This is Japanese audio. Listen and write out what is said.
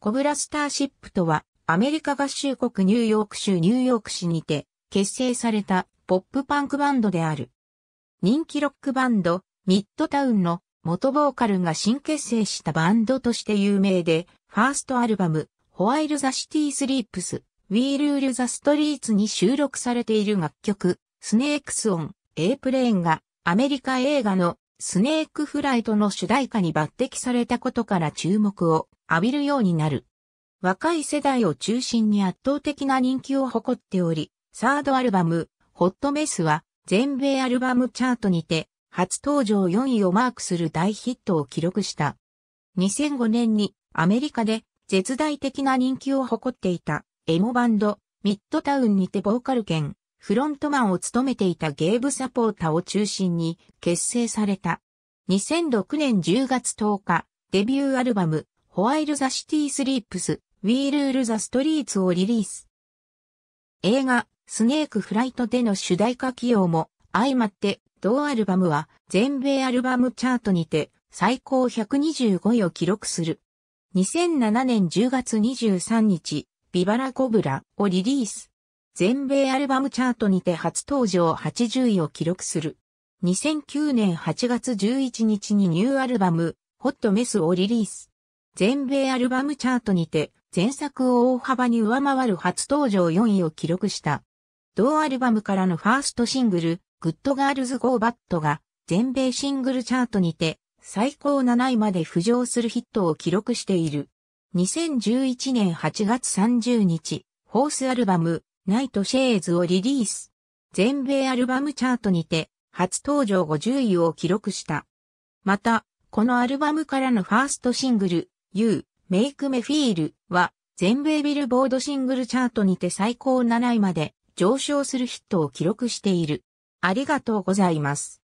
コブラスターシップとは、アメリカ合衆国ニューヨーク州ニューヨーク市にて、結成されたポップパンクバンドである。人気ロックバンド、ミッドタウンの元ボーカルが新結成したバンドとして有名で、ファーストアルバム、ホワイル・ザ・シティ・スリープス、ウィールール・ザ・ストリーツに収録されている楽曲、スネークス・オン、エープレーンがアメリカ映画のスネークフライトの主題歌に抜擢されたことから注目を浴びるようになる。若い世代を中心に圧倒的な人気を誇っており、サードアルバム、ホットメスは全米アルバムチャートにて初登場4位をマークする大ヒットを記録した。2005年にアメリカで絶大的な人気を誇っていたエモバンドミッドタウンにてボーカル兼フロントマンを務めていたゲーブサポーターを中心に結成された。2006年10月10日、デビューアルバム、ホワイル・ザ・シティ・スリープス、ウィール・ール・ザ・ストリーツをリリース。映画、スネーク・フライトでの主題歌起用も相まって同アルバムは全米アルバムチャートにて最高125位を記録する。2007年10月23日、ビバラ・コブラをリリース。全米アルバムチャートにて初登場80位を記録する。2009年8月11日にニューアルバム、ホットメスをリリース。全米アルバムチャートにて、前作を大幅に上回る初登場4位を記録した。同アルバムからのファーストシングル、グッドガールズ・ゴー・バットが、全米シングルチャートにて、最高7位まで浮上するヒットを記録している。2011年8月30日、ホースアルバム、ナイトシェーズをリリース。全米アルバムチャートにて、初登場50位を記録した。また、このアルバムからのファーストシングル、You, Make Me Feel は、全米ビルボードシングルチャートにて最高7位まで上昇するヒットを記録している。ありがとうございます。